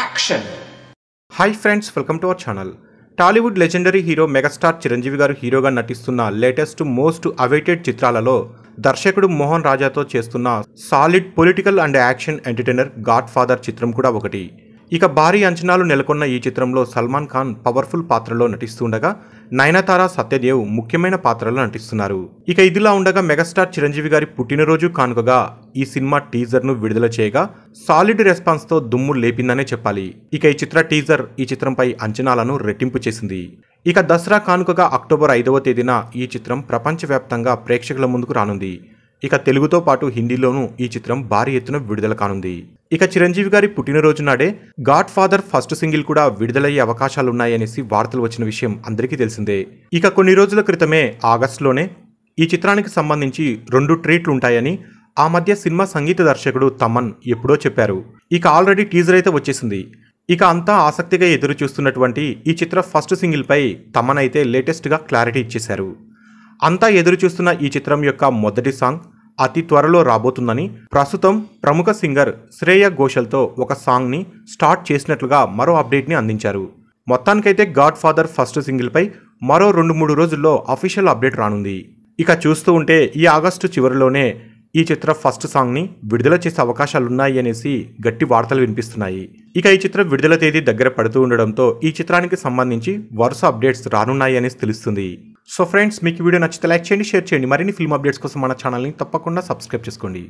action hi friends welcome to our channel Tollywood legendary hero megastar Chiranjeevi garu హీరోగా నటిస్తున్న latest most awaited చిత్రాలలో దర్శకుడు మోహన్ రాజాతో చేస్తున్న solid political and action entertainer Godfather చిత్రం కూడా ఒకటి ఇక భారీ అంచనాలు నెలకొన్న ఈ చిత్రంలో సల్మాన్ ఖాన్ పవర్ఫుల్ పాత్రలో నటిస్తుండగా నయనతార సత్యదేవ్ ముఖ్యమైన పాత్రలో నటిస్తున్నారు ఇక ఇదిలా ఉండగా మెగాస్టార్ చిరంజీవి గారి పుట్టినరోజు కానుకగా ఈ సినిమా టీజర్ను విడుదల చేయగా సాలిడ్ రెస్పాన్స్తో దుమ్ము లేపిందనే చెప్పాలి ఇక ఈ చిత్ర టీజర్ ఈ చిత్రంపై అంచనాలను రెట్టింపు చేసింది ఇక దసరా కానుకగా అక్టోబర్ ఐదవ తేదీన ఈ చిత్రం ప్రపంచవ్యాప్తంగా ప్రేక్షకుల ముందుకు రానుంది ఇక తెలుగుతో పాటు హిందీలోనూ ఈ చిత్రం భారీ ఎత్తున విడుదల కానుంది ఇక చిరంజీవి గారి పుట్టినరోజు నాడే గాడ్ ఫాదర్ ఫస్ట్ సింగిల్ కూడా విడుదలయ్యే అవకాశాలున్నాయనేసి వార్తలు వచ్చిన విషయం అందరికీ తెలిసిందే ఇక కొన్ని రోజుల క్రితమే ఆగస్టులోనే ఈ చిత్రానికి సంబంధించి రెండు ట్రీట్లు ఉంటాయని ఆ మధ్య సినిమా సంగీత దర్శకుడు తమన్ ఎప్పుడో చెప్పారు ఇక ఆల్రెడీ టీజర్ అయితే వచ్చేసింది ఇక అంతా ఆసక్తిగా ఎదురు చూస్తున్నటువంటి ఈ చిత్ర ఫస్ట్ సింగిల్పై తమన్ అయితే లేటెస్ట్గా క్లారిటీ ఇచ్చేశారు అంతా ఎదురుచూస్తున్న ఈ చిత్రం యొక్క మొదటి సాంగ్ అతి త్వరలో రాబోతుందని ప్రస్తుతం ప్రముఖ సింగర్ శ్రేయ ఘోషల్తో ఒక సాంగ్ని స్టార్ట్ చేసినట్లుగా మరో అప్డేట్ని అందించారు మొత్తానికైతే గాడ్ ఫాదర్ ఫస్ట్ సింగిల్పై మరో రెండు మూడు రోజుల్లో అఫీషియల్ అప్డేట్ రానుంది ఇక చూస్తూ ఉంటే ఈ ఆగస్టు చివరిలోనే ఈ చిత్ర ఫస్ట్ సాంగ్ని విడుదల చేసే అవకాశాలున్నాయి అనేసి గట్టి వార్తలు వినిపిస్తున్నాయి ఇక ఈ చిత్రం విడుదల తేదీ దగ్గర పడుతూ ఉండడంతో ఈ చిత్రానికి సంబంధించి వరుస అప్డేట్స్ రానున్నాయి అనేసి తెలుస్తుంది సో ఫ్రెండ్స్ మీకు వీడియో నచ్చితే లైక్ చేయండి షేర్ చేయండి మరిన్ని ఫిల్మ్ అప్డేట్స్ కోసం మన ఛానల్ని తప్పకుండా సబ్స్క్రైబ్ చేసుకోండి